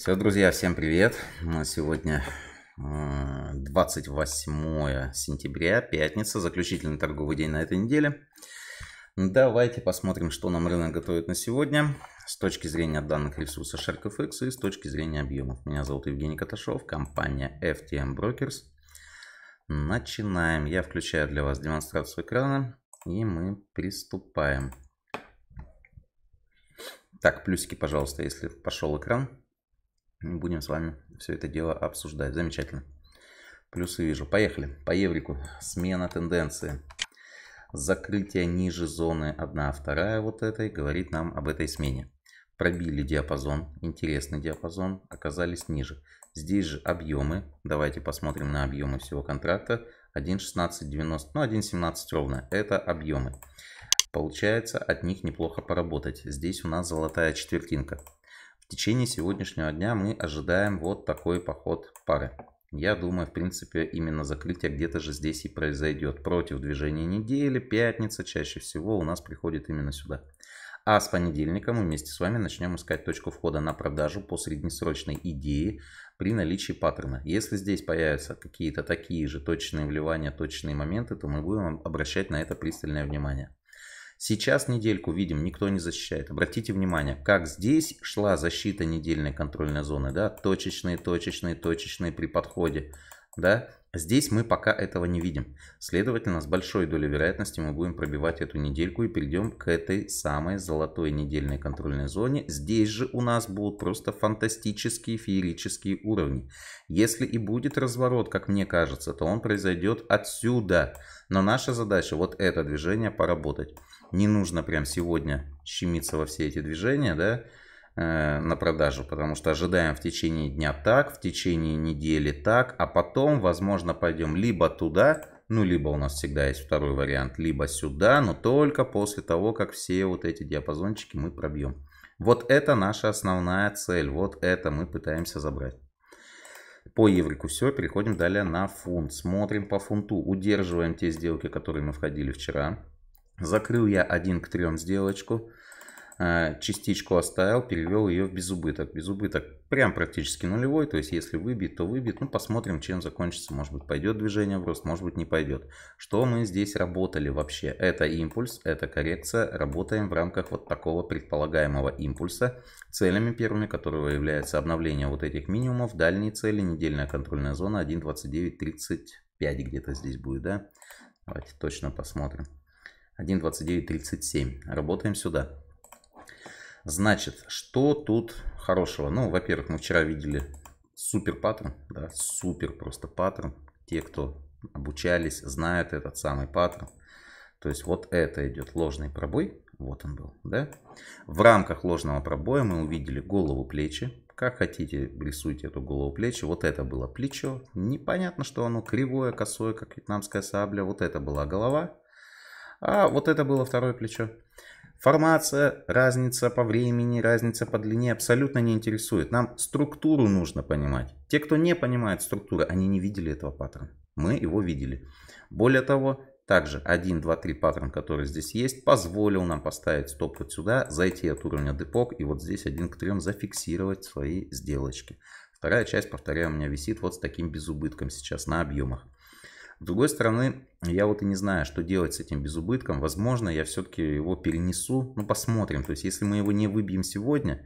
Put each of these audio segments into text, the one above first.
Все, друзья, всем привет. Сегодня 28 э, сентября, пятница, заключительный торговый день на этой неделе. Давайте посмотрим, что нам рынок готовит на сегодня с точки зрения данных ресурса SharkFX и с точки зрения объемов. Меня зовут Евгений Каташов, компания FTM Brokers. Начинаем. Я включаю для вас демонстрацию экрана и мы приступаем. Так, плюсики, пожалуйста, если пошел экран. Будем с вами все это дело обсуждать. Замечательно. Плюсы вижу. Поехали. По еврику. Смена тенденции. Закрытие ниже зоны 1, 2 вот этой говорит нам об этой смене. Пробили диапазон, интересный диапазон, оказались ниже. Здесь же объемы. Давайте посмотрим на объемы всего контракта. 1.1690, ну 1.17 ровно. Это объемы. Получается от них неплохо поработать. Здесь у нас золотая четвертинка. В течение сегодняшнего дня мы ожидаем вот такой поход пары. Я думаю, в принципе, именно закрытие где-то же здесь и произойдет. Против движения недели, пятница чаще всего у нас приходит именно сюда. А с понедельника мы вместе с вами начнем искать точку входа на продажу по среднесрочной идее при наличии паттерна. Если здесь появятся какие-то такие же точные вливания, точные моменты, то мы будем обращать на это пристальное внимание. Сейчас недельку видим, никто не защищает. Обратите внимание, как здесь шла защита недельной контрольной зоны, да, точечные, точечные, точечные при подходе, да, Здесь мы пока этого не видим. Следовательно, с большой долей вероятности мы будем пробивать эту недельку и перейдем к этой самой золотой недельной контрольной зоне. Здесь же у нас будут просто фантастические феерические уровни. Если и будет разворот, как мне кажется, то он произойдет отсюда. Но наша задача вот это движение поработать не нужно прям сегодня щемиться во все эти движения, да, э, на продажу, потому что ожидаем в течение дня так, в течение недели так, а потом, возможно, пойдем либо туда, ну, либо у нас всегда есть второй вариант, либо сюда, но только после того, как все вот эти диапазончики мы пробьем. Вот это наша основная цель, вот это мы пытаемся забрать. По еврику все, переходим далее на фунт. Смотрим по фунту, удерживаем те сделки, которые мы входили вчера. Закрыл я 1 к 3 сделочку. Э, частичку оставил, перевел ее в безубыток. Безубыток прям практически нулевой, то есть если выбит, то выбит. Ну, посмотрим, чем закончится. Может быть, пойдет движение в рост, может быть, не пойдет. Что мы здесь работали вообще? Это импульс, это коррекция. Работаем в рамках вот такого предполагаемого импульса, целями первыми которого является обновление вот этих минимумов. Дальние цели, недельная контрольная зона 1.29.35 где-то здесь будет, да? Давайте точно посмотрим. 1.29.37. Работаем сюда. Значит, что тут хорошего? Ну, во-первых, мы вчера видели супер паттерн, да, супер просто паттерн. Те, кто обучались, знают этот самый паттерн. То есть вот это идет ложный пробой, вот он был, да. В рамках ложного пробоя мы увидели голову плечи. Как хотите, рисуйте эту голову плечи. Вот это было плечо. Непонятно, что оно кривое, косое, как вьетнамская сабля. Вот это была голова. А вот это было второе плечо. Формация, разница по времени, разница по длине абсолютно не интересует. Нам структуру нужно понимать. Те, кто не понимает структуру, они не видели этого паттерна. Мы его видели. Более того, также 1, 2, 3 паттерн, который здесь есть, позволил нам поставить стоп вот сюда, зайти от уровня депок и вот здесь 1 к 3 зафиксировать свои сделочки. Вторая часть, повторяю, у меня висит вот с таким безубытком сейчас на объемах. С другой стороны, я вот и не знаю, что делать с этим безубытком. Возможно, я все-таки его перенесу. Ну, посмотрим. То есть, если мы его не выбьем сегодня,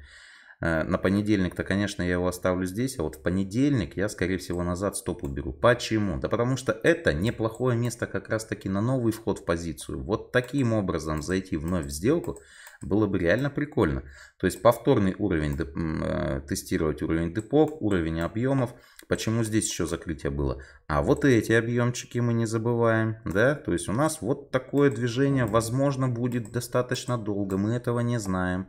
э, на понедельник-то, конечно, я его оставлю здесь, а вот в понедельник я, скорее всего, назад стоп уберу. Почему? Да потому что это неплохое место как раз-таки на новый вход в позицию. Вот таким образом зайти вновь в сделку – было бы реально прикольно. То есть повторный уровень, э, тестировать уровень депо, уровень объемов. Почему здесь еще закрытие было? А вот эти объемчики мы не забываем, да? То есть у нас вот такое движение, возможно, будет достаточно долго, мы этого не знаем.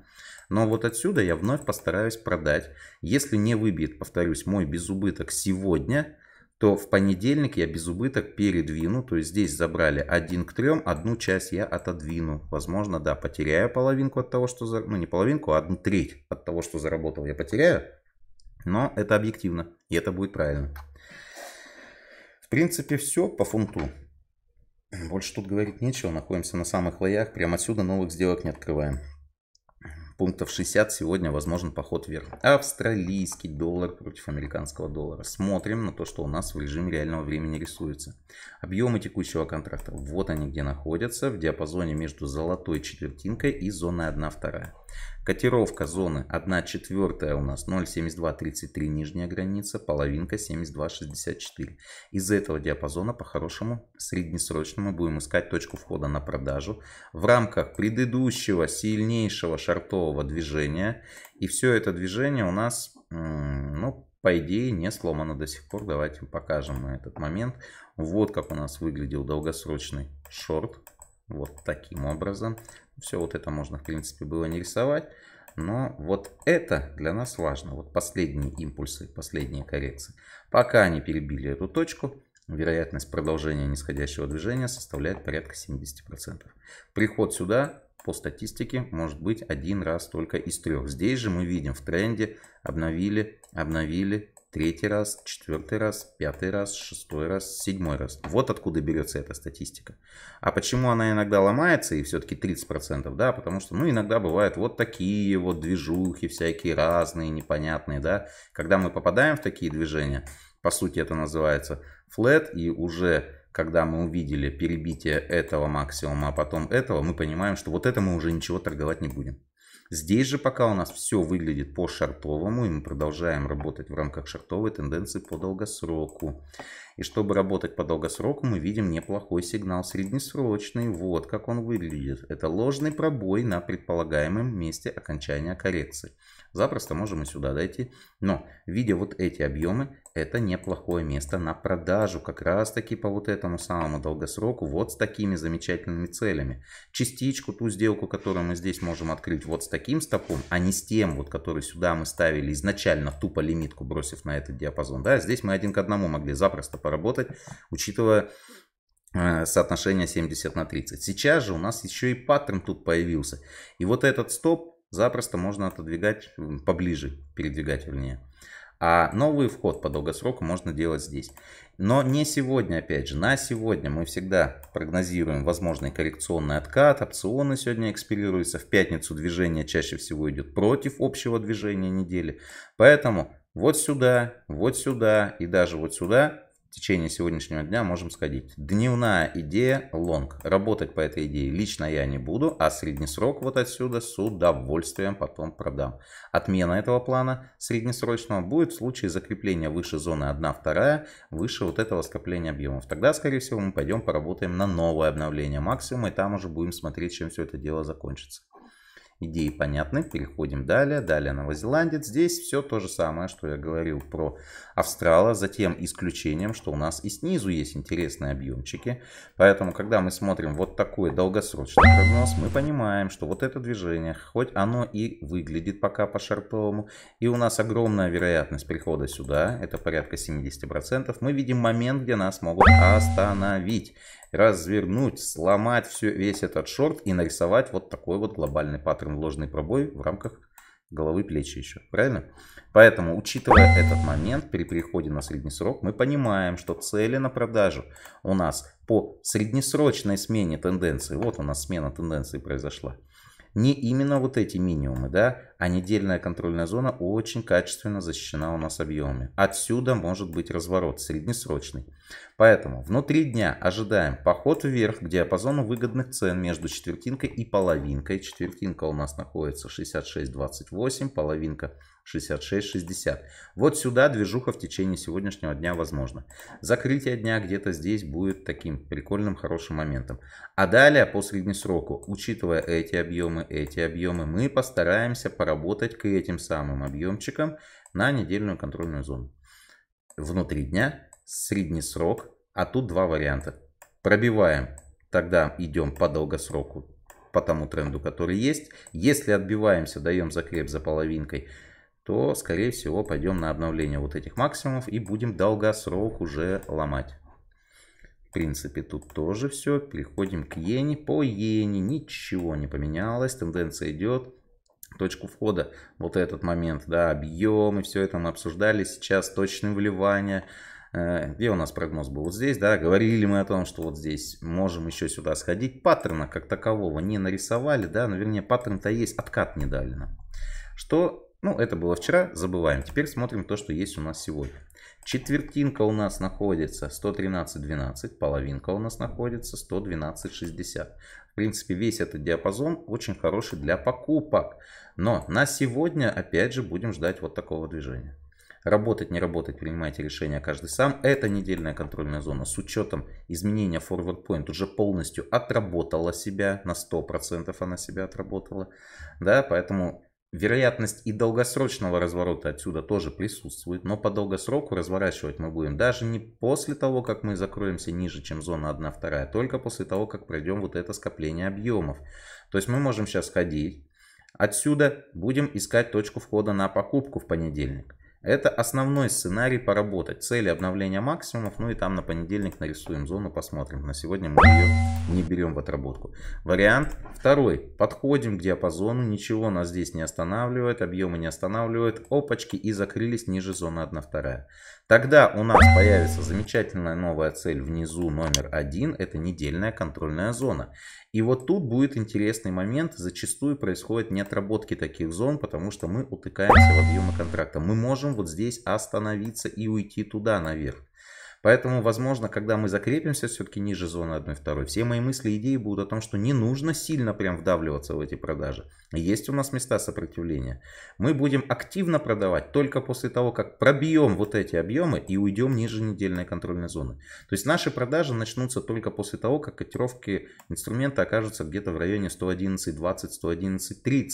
Но вот отсюда я вновь постараюсь продать. Если не выбьет, повторюсь, мой безубыток сегодня, то в понедельник я без убыток передвину, то есть здесь забрали 1 к 3, одну часть я отодвину. Возможно, да, потеряю половинку от того, что... За... Ну, не половинку, а одну треть от того, что заработал, я потеряю. Но это объективно, и это будет правильно. В принципе, все по фунту. Больше тут говорить нечего, находимся на самых лоях, прямо отсюда новых сделок не открываем пунктов 60 сегодня возможен поход вверх. Австралийский доллар против американского доллара. Смотрим на то, что у нас в режиме реального времени рисуется. Объемы текущего контракта. Вот они где находятся. В диапазоне между золотой четвертинкой и зоной 1 вторая. Котировка зоны 1 четвертая у нас 0,7233 нижняя граница, половинка 72,64. Из этого диапазона по-хорошему среднесрочному будем искать точку входа на продажу в рамках предыдущего сильнейшего шартового движения. И все это движение у нас, ну, по идее, не сломано до сих пор. Давайте покажем мы этот момент. Вот как у нас выглядел долгосрочный шорт. Вот таким образом. Все вот это можно, в принципе, было не рисовать. Но вот это для нас важно. Вот последние импульсы, последние коррекции. Пока они перебили эту точку, вероятность продолжения нисходящего движения составляет порядка 70%. Приход сюда по статистике может быть один раз только из трех. Здесь же мы видим в тренде обновили, обновили, третий раз, четвертый раз, пятый раз, шестой раз, седьмой раз. Вот откуда берется эта статистика. А почему она иногда ломается и все-таки 30%, да, потому что, ну, иногда бывают вот такие вот движухи всякие разные, непонятные, да. Когда мы попадаем в такие движения, по сути это называется flat, и уже когда мы увидели перебитие этого максимума, а потом этого, мы понимаем, что вот это мы уже ничего торговать не будем. Здесь же пока у нас все выглядит по шартовому, и мы продолжаем работать в рамках шартовой тенденции по долгосроку. И чтобы работать по долгосроку, мы видим неплохой сигнал среднесрочный. Вот как он выглядит. Это ложный пробой на предполагаемом месте окончания коррекции. Запросто можем и сюда дойти. Но, видя вот эти объемы, это неплохое место на продажу. Как раз таки по вот этому самому долгосроку. Вот с такими замечательными целями. Частичку, ту сделку, которую мы здесь можем открыть вот с таким стопом, а не с тем, вот который сюда мы ставили изначально, тупо лимитку бросив на этот диапазон. Да, здесь мы один к одному могли запросто поработать, учитывая э, соотношение 70 на 30. Сейчас же у нас еще и паттерн тут появился. И вот этот стоп запросто можно отодвигать поближе, передвигать вернее. А новый вход по долгосроку можно делать здесь. Но не сегодня, опять же, на сегодня мы всегда прогнозируем возможный коррекционный откат. Опционы сегодня экспирируются. В пятницу движение чаще всего идет против общего движения недели. Поэтому вот сюда, вот сюда и даже вот сюда течение сегодняшнего дня можем сходить. Дневная идея лонг. Работать по этой идее лично я не буду, а среднесрок вот отсюда с удовольствием потом продам. Отмена этого плана среднесрочного будет в случае закрепления выше зоны 1, 2, выше вот этого скопления объемов. Тогда, скорее всего, мы пойдем поработаем на новое обновление максимума, и там уже будем смотреть, чем все это дело закончится. Идеи понятны, переходим далее. Далее новозеландец. Здесь все то же самое, что я говорил про австрала. Затем исключением, что у нас и снизу есть интересные объемчики. Поэтому, когда мы смотрим вот такой долгосрочный прогноз, мы понимаем, что вот это движение, хоть оно и выглядит пока по-шартовому, и у нас огромная вероятность прихода сюда, это порядка 70%, мы видим момент, где нас могут остановить развернуть, сломать все, весь этот шорт и нарисовать вот такой вот глобальный паттерн ложный пробой в рамках головы плечи еще, правильно? Поэтому, учитывая этот момент, при переходе на средний срок, мы понимаем, что цели на продажу у нас по среднесрочной смене тенденции, вот у нас смена тенденции произошла, не именно вот эти минимумы, да, а недельная контрольная зона очень качественно защищена у нас объемами. Отсюда может быть разворот среднесрочный. Поэтому внутри дня ожидаем поход вверх к диапазону выгодных цен между четвертинкой и половинкой. Четвертинка у нас находится 66.28, половинка 66-60. Вот сюда движуха в течение сегодняшнего дня возможно. Закрытие дня где-то здесь будет таким прикольным, хорошим моментом. А далее по среднесроку, учитывая эти объемы, эти объемы, мы постараемся поработать к этим самым объемчикам на недельную контрольную зону. Внутри дня, средний срок, а тут два варианта. Пробиваем, тогда идем по долгосроку по тому тренду, который есть. Если отбиваемся, даем закреп за половинкой – то, скорее всего, пойдем на обновление вот этих максимумов и будем долгосрок уже ломать. В принципе, тут тоже все. Переходим к иене. По иене ничего не поменялось. Тенденция идет. Точку входа, вот этот момент, да, объемы, все это мы обсуждали. Сейчас точные вливания. Э, где у нас прогноз был? Вот здесь, да, говорили мы о том, что вот здесь можем еще сюда сходить. Паттерна как такового не нарисовали, да, но вернее паттерн-то есть, откат не дали нам. Что ну, это было вчера, забываем. Теперь смотрим то, что есть у нас сегодня. Четвертинка у нас находится 113.12, половинка у нас находится 112.60. В принципе, весь этот диапазон очень хороший для покупок. Но на сегодня, опять же, будем ждать вот такого движения. Работать, не работать, принимайте решение каждый сам. Эта недельная контрольная зона с учетом изменения forward point уже полностью отработала себя. На 100% она себя отработала. Да, поэтому Вероятность и долгосрочного разворота отсюда тоже присутствует, но по долгосроку разворачивать мы будем даже не после того, как мы закроемся ниже, чем зона 1-2, а только после того, как пройдем вот это скопление объемов. То есть мы можем сейчас ходить, отсюда будем искать точку входа на покупку в понедельник. Это основной сценарий поработать. Цели обновления максимумов, ну и там на понедельник нарисуем зону, посмотрим. На сегодня мы ее не берем в отработку. Вариант второй. Подходим к диапазону, ничего нас здесь не останавливает, объемы не останавливают. Опачки и закрылись ниже зоны 1-2. Тогда у нас появится замечательная новая цель внизу номер один. Это недельная контрольная зона. И вот тут будет интересный момент. Зачастую происходит неотработки таких зон, потому что мы утыкаемся в объемы контракта. Мы можем вот здесь остановиться и уйти туда наверх. Поэтому, возможно, когда мы закрепимся все-таки ниже зоны 1-2, все мои мысли и идеи будут о том, что не нужно сильно прям вдавливаться в эти продажи. Есть у нас места сопротивления. Мы будем активно продавать только после того, как пробьем вот эти объемы и уйдем ниже недельной контрольной зоны. То есть наши продажи начнутся только после того, как котировки инструмента окажутся где-то в районе 111.20, 111.30.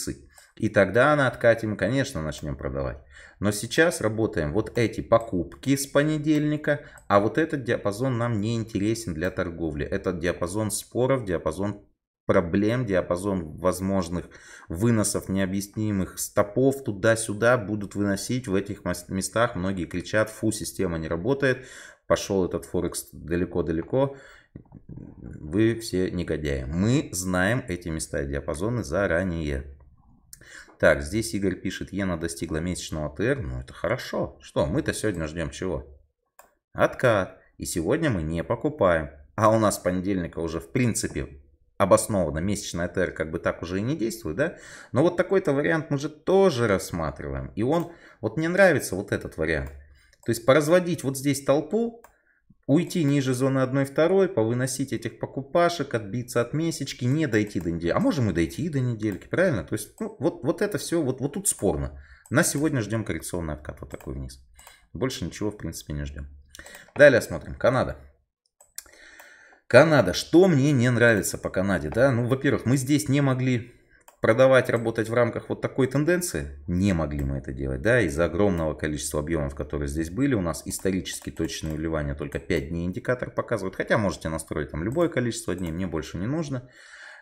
И тогда она откатим, конечно, начнем продавать. Но сейчас работаем вот эти покупки с понедельника, а вот этот диапазон нам не интересен для торговли. Этот диапазон споров, диапазон проблем, диапазон возможных выносов необъяснимых стопов туда-сюда будут выносить в этих местах. Многие кричат, фу, система не работает, пошел этот Форекс далеко-далеко. Вы все негодяи. Мы знаем эти места и диапазоны заранее. Так, здесь Игорь пишет, иена достигла месячного ТР. Ну, это хорошо. Что, мы-то сегодня ждем чего? Откат. И сегодня мы не покупаем. А у нас с понедельника уже, в принципе, обоснованно месячная ТР как бы так уже и не действует, да? Но вот такой-то вариант мы же тоже рассматриваем. И он, вот мне нравится вот этот вариант. То есть поразводить вот здесь толпу, Уйти ниже зоны 1-2, повыносить этих покупашек, отбиться от месячки, не дойти до недели. А можем и дойти до недельки, правильно? То есть, ну, вот, вот это все, вот, вот тут спорно. На сегодня ждем коррекционный откат вот такой вниз. Больше ничего, в принципе, не ждем. Далее смотрим. Канада. Канада. Что мне не нравится по Канаде, да? Ну, во-первых, мы здесь не могли продавать, работать в рамках вот такой тенденции, не могли мы это делать, да, из-за огромного количества объемов, которые здесь были, у нас исторически точные вливания, только 5 дней индикатор показывает, хотя можете настроить там любое количество дней, мне больше не нужно,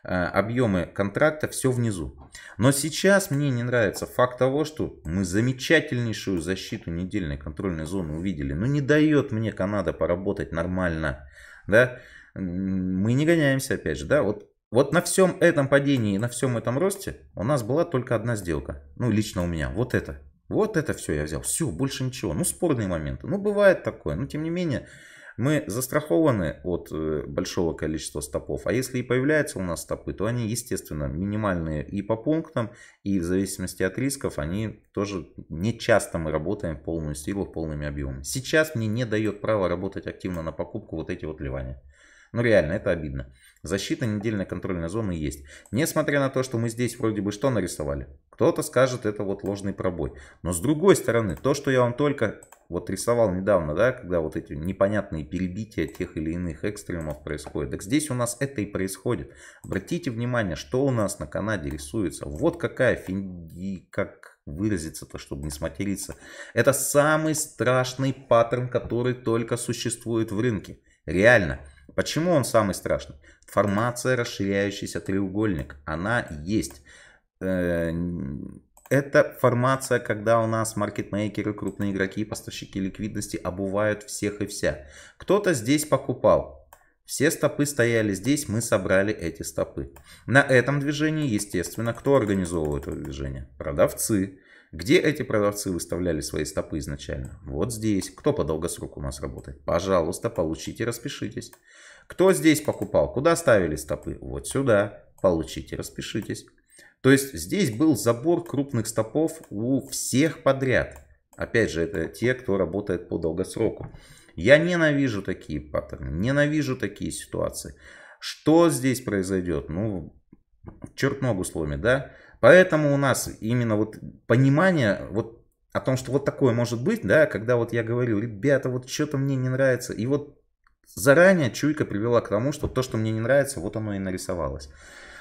э, объемы контракта, все внизу. Но сейчас мне не нравится факт того, что мы замечательнейшую защиту недельной контрольной зоны увидели, но ну, не дает мне Канада поработать нормально, да, мы не гоняемся, опять же, да, вот вот на всем этом падении, и на всем этом росте у нас была только одна сделка. Ну, лично у меня. Вот это. Вот это все я взял. Все, больше ничего. Ну, спорные моменты. Ну, бывает такое. Но, тем не менее, мы застрахованы от э, большого количества стопов. А если и появляются у нас стопы, то они, естественно, минимальные и по пунктам, и в зависимости от рисков, они тоже не часто мы работаем в полную силу, в полными объемами. Сейчас мне не дает права работать активно на покупку вот эти вот ливания. Ну, реально, это обидно. Защита недельной контрольной зоны есть. Несмотря на то, что мы здесь вроде бы что нарисовали. Кто-то скажет, это вот ложный пробой. Но с другой стороны, то, что я вам только вот рисовал недавно, да, когда вот эти непонятные перебития тех или иных экстремов происходят. Так здесь у нас это и происходит. Обратите внимание, что у нас на Канаде рисуется. Вот какая финди... как выразиться-то, чтобы не сматериться. Это самый страшный паттерн, который только существует в рынке. Реально. Почему он самый страшный? Формация расширяющийся треугольник, она есть. Э, это формация, когда у нас маркетмейкеры, крупные игроки, поставщики ликвидности обувают всех и вся. Кто-то здесь покупал. Все стопы стояли здесь, мы собрали эти стопы. На этом движении, естественно, кто организовывает это движение? Продавцы. Где эти продавцы выставляли свои стопы изначально? Вот здесь. Кто по долгосроку у нас работает? Пожалуйста, получите, распишитесь. Кто здесь покупал? Куда ставили стопы? Вот сюда. Получите, распишитесь. То есть здесь был забор крупных стопов у всех подряд. Опять же, это те, кто работает по долгосроку. Я ненавижу такие паттерны, ненавижу такие ситуации. Что здесь произойдет? Ну, черт ногу сломит, да? Поэтому у нас именно вот понимание вот о том, что вот такое может быть, да, когда вот я говорю, ребята, вот что-то мне не нравится, и вот Заранее чуйка привела к тому, что то, что мне не нравится, вот оно и нарисовалось.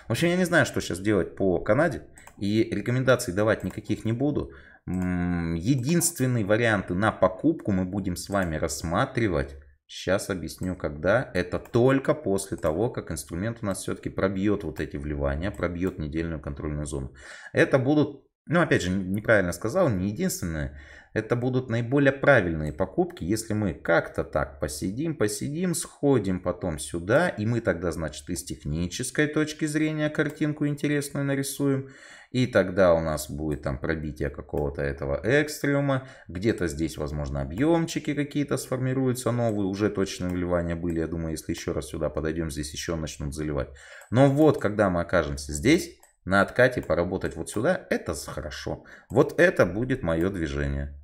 В общем, я не знаю, что сейчас делать по Канаде. И рекомендаций давать никаких не буду. Единственные варианты на покупку мы будем с вами рассматривать. Сейчас объясню, когда. Это только после того, как инструмент у нас все-таки пробьет вот эти вливания, пробьет недельную контрольную зону. Это будут, ну опять же, неправильно сказал, не единственные это будут наиболее правильные покупки, если мы как-то так посидим, посидим, сходим потом сюда, и мы тогда, значит, из технической точки зрения картинку интересную нарисуем, и тогда у нас будет там пробитие какого-то этого экстремума, где-то здесь, возможно, объемчики какие-то сформируются новые, уже точные вливания были, я думаю, если еще раз сюда подойдем, здесь еще начнут заливать. Но вот, когда мы окажемся здесь, на откате поработать вот сюда, это хорошо. Вот это будет мое движение.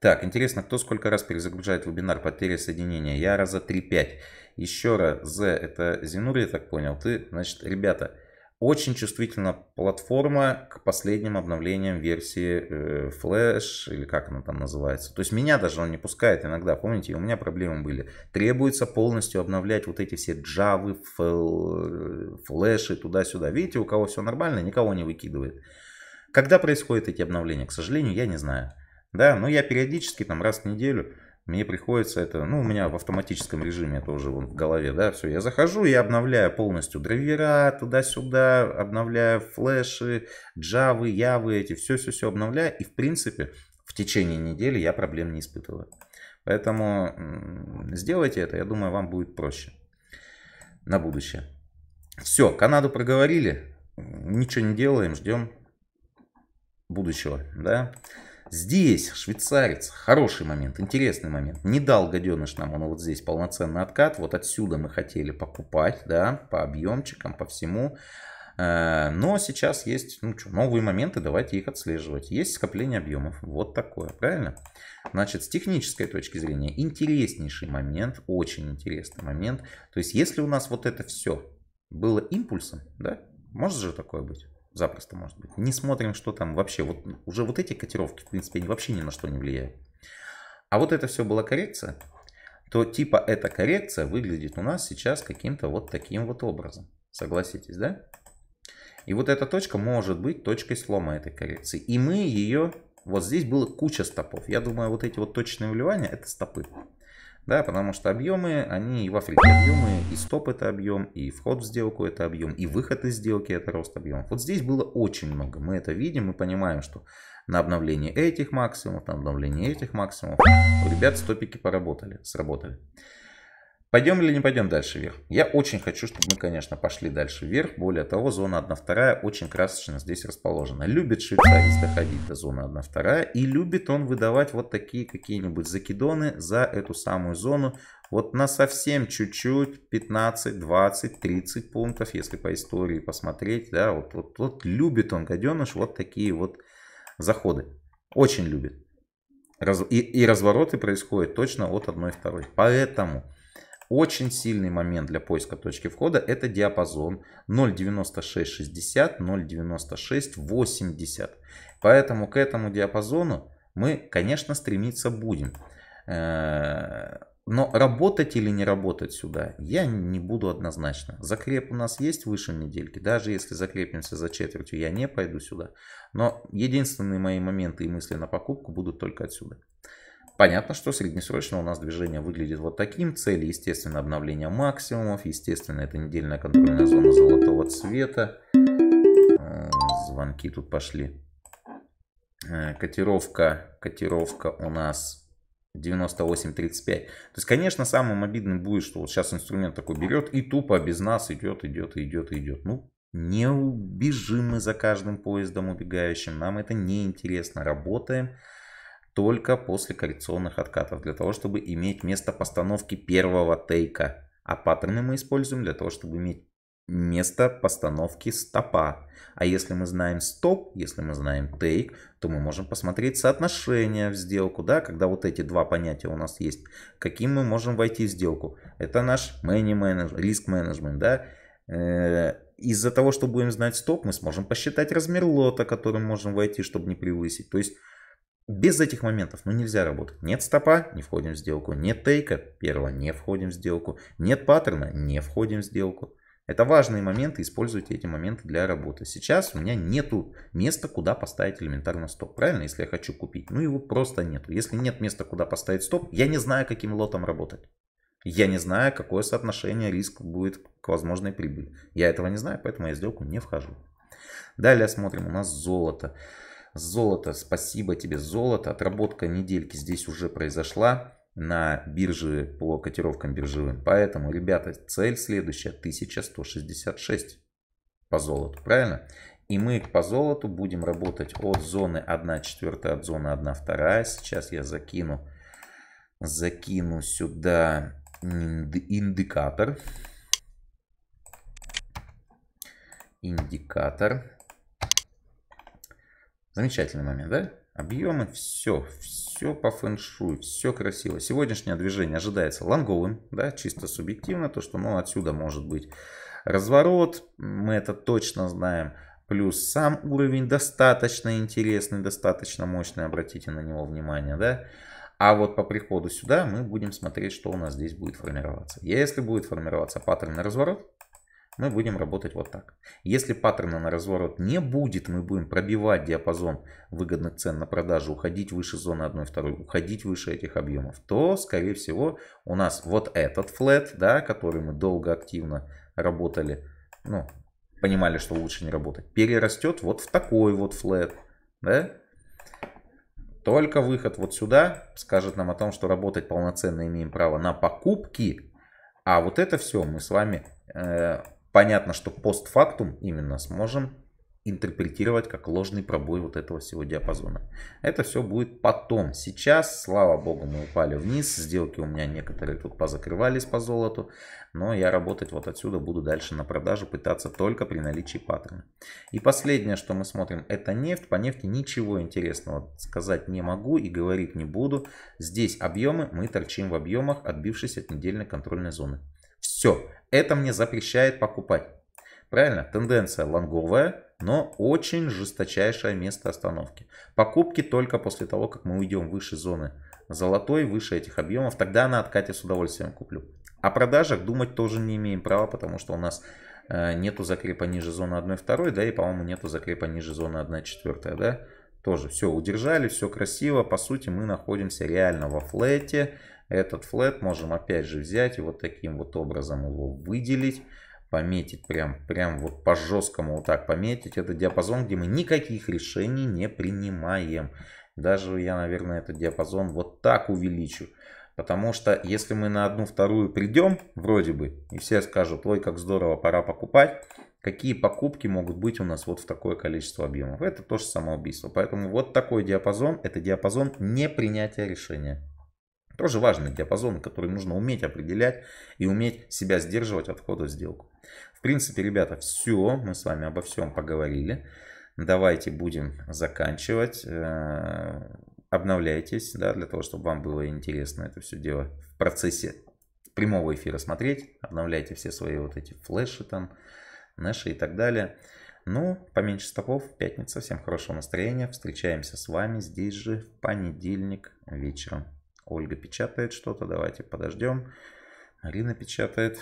Так, интересно, кто сколько раз перезагружает вебинар, потери соединения? Я раза 3-5. Еще раз, это Зинур, я так понял. Ты, значит, ребята, очень чувствительна платформа к последним обновлениям версии э, Flash, или как она там называется. То есть меня даже он не пускает иногда, помните, у меня проблемы были. Требуется полностью обновлять вот эти все Java, э, и туда-сюда. Видите, у кого все нормально, никого не выкидывает. Когда происходят эти обновления, к сожалению, я не знаю. Да, но я периодически, там, раз в неделю, мне приходится это, ну, у меня в автоматическом режиме это уже вон в голове, да, все. Я захожу и обновляю полностью драйвера туда-сюда, обновляю флеши, джавы, явы эти, все-все-все обновляю. И, в принципе, в течение недели я проблем не испытываю. Поэтому сделайте это, я думаю, вам будет проще на будущее. Все, Канаду проговорили, ничего не делаем, ждем будущего, да. Здесь швейцарец, хороший момент, интересный момент. Не дал гаденыш нам, он вот здесь полноценный откат. Вот отсюда мы хотели покупать, да, по объемчикам, по всему. Э, но сейчас есть ну, что, новые моменты, давайте их отслеживать. Есть скопление объемов, вот такое, правильно? Значит, с технической точки зрения, интереснейший момент, очень интересный момент. То есть, если у нас вот это все было импульсом, да, может же такое быть? запросто может быть. Не смотрим, что там вообще. Вот уже вот эти котировки, в принципе, они вообще ни на что не влияют. А вот это все была коррекция, то типа эта коррекция выглядит у нас сейчас каким-то вот таким вот образом. Согласитесь, да? И вот эта точка может быть точкой слома этой коррекции. И мы ее... Вот здесь было куча стопов. Я думаю, вот эти вот точные вливания это стопы. Да, потому что объемы, они и в Африке объемы, и стоп это объем, и вход в сделку это объем, и выход из сделки это рост объемов. Вот здесь было очень много. Мы это видим, мы понимаем, что на обновление этих максимумов, на обновление этих максимумов у ребят стопики поработали, сработали. Пойдем или не пойдем дальше вверх? Я очень хочу, чтобы мы, конечно, пошли дальше вверх. Более того, зона 1-2 очень красочно здесь расположена. Любит швейцарец доходить до зоны 1-2. И любит он выдавать вот такие какие-нибудь закидоны за эту самую зону. Вот на совсем чуть-чуть, 15, 20, 30 пунктов, если по истории посмотреть. Да, вот, вот, вот любит он, гаденыш, вот такие вот заходы. Очень любит. Раз, и, и развороты происходят точно от 1-2. Поэтому... Очень сильный момент для поиска точки входа это диапазон 0.9660, 0.9680. Поэтому к этому диапазону мы, конечно, стремиться будем. Э, но работать или не работать сюда, я не буду однозначно. Закреп у нас есть выше недельки. Даже если закрепимся за четвертью, я не пойду сюда. Но единственные мои моменты и мысли на покупку будут только отсюда. Понятно, что среднесрочно у нас движение выглядит вот таким. Цели, естественно, обновление максимумов. Естественно, это недельная контрольная зона золотого цвета. Э, звонки тут пошли. Э, котировка, котировка у нас 98.35. То есть, конечно, самым обидным будет, что вот сейчас инструмент такой берет и тупо без нас идет, идет, идет, идет. Ну, не убежим мы за каждым поездом убегающим. Нам это не интересно. Работаем. Работаем только после коррекционных откатов, для того, чтобы иметь место постановки первого тейка. А паттерны мы используем для того, чтобы иметь место постановки стопа. А если мы знаем стоп, если мы знаем take, то мы можем посмотреть соотношение в сделку, да, когда вот эти два понятия у нас есть, каким мы можем войти в сделку. Это наш money риск менеджмент, да. Э, из-за того, что будем знать стоп, мы сможем посчитать размер лота, который можем войти, чтобы не превысить. То есть без этих моментов ну нельзя работать. Нет стопа, не входим в сделку. Нет тейка, первого, не входим в сделку. Нет паттерна, не входим в сделку. Это важные моменты, используйте эти моменты для работы. Сейчас у меня нету места, куда поставить элементарно стоп. Правильно, если я хочу купить, ну его просто нету. Если нет места, куда поставить стоп, я не знаю, каким лотом работать. Я не знаю, какое соотношение риск будет к возможной прибыли. Я этого не знаю, поэтому я сделку не вхожу. Далее смотрим, у нас золото. Золото, спасибо тебе, золото. Отработка недельки здесь уже произошла на бирже по котировкам биржевым. Поэтому, ребята, цель следующая 1166 по золоту, правильно? И мы по золоту будем работать от зоны 1 четвертая, от зоны 1 вторая. Сейчас я закину, закину сюда индикатор. Индикатор. Замечательный момент, да? Объемы, все, все по фэншую, все красиво. Сегодняшнее движение ожидается лонговым, да, чисто субъективно, то, что, ну, отсюда может быть разворот, мы это точно знаем. Плюс сам уровень достаточно интересный, достаточно мощный, обратите на него внимание, да. А вот по приходу сюда мы будем смотреть, что у нас здесь будет формироваться. Если будет формироваться паттерн на разворот, мы будем работать вот так. Если паттерна на разворот не будет, мы будем пробивать диапазон выгодных цен на продажу, уходить выше зоны 1,2, уходить выше этих объемов, то, скорее всего, у нас вот этот флет, да, который мы долго активно работали, ну, понимали, что лучше не работать, перерастет вот в такой вот флет, да, только выход вот сюда скажет нам о том, что работать полноценно имеем право на покупки, а вот это все мы с вами э, понятно, что постфактум именно сможем интерпретировать как ложный пробой вот этого всего диапазона. Это все будет потом. Сейчас, слава богу, мы упали вниз. Сделки у меня некоторые тут позакрывались по золоту. Но я работать вот отсюда буду дальше на продажу, пытаться только при наличии паттерна. И последнее, что мы смотрим, это нефть. По нефти ничего интересного сказать не могу и говорить не буду. Здесь объемы, мы торчим в объемах, отбившись от недельной контрольной зоны. Все, это мне запрещает покупать. Правильно, тенденция лонговая, но очень жесточайшее место остановки. Покупки только после того, как мы уйдем выше зоны золотой, выше этих объемов, тогда на откате с удовольствием куплю. О продажах думать тоже не имеем права, потому что у нас э, нету закрепа ниже зоны 1,2, да, и, по-моему, нету закрепа ниже зоны 1,4, да. Тоже все удержали, все красиво, по сути мы находимся реально во флете, этот флет можем опять же взять и вот таким вот образом его выделить пометить прям, прям вот по жесткому вот так пометить. Это диапазон, где мы никаких решений не принимаем. Даже я, наверное, этот диапазон вот так увеличу. Потому что если мы на одну вторую придем, вроде бы, и все скажут, ой, как здорово, пора покупать. Какие покупки могут быть у нас вот в такое количество объемов? Это тоже самоубийство. Поэтому вот такой диапазон, это диапазон непринятия решения. Тоже важный диапазон, который нужно уметь определять и уметь себя сдерживать от входа в сделку. В принципе, ребята, все, мы с вами обо всем поговорили. Давайте будем заканчивать. Э, обновляйтесь, да, для того, чтобы вам было интересно это все дело в процессе прямого эфира смотреть. Обновляйте все свои вот эти флеши там, наши и так далее. Ну, поменьше стопов, пятница, всем хорошего настроения. Встречаемся с вами здесь же в понедельник вечером. Ольга печатает что-то, давайте подождем. Марина печатает.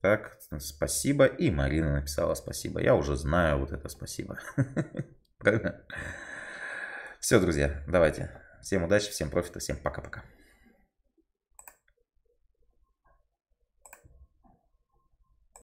Так, спасибо. И Марина написала спасибо. Я уже знаю вот это спасибо. Правильно? Все, друзья, давайте. Всем удачи, всем профита, всем пока-пока.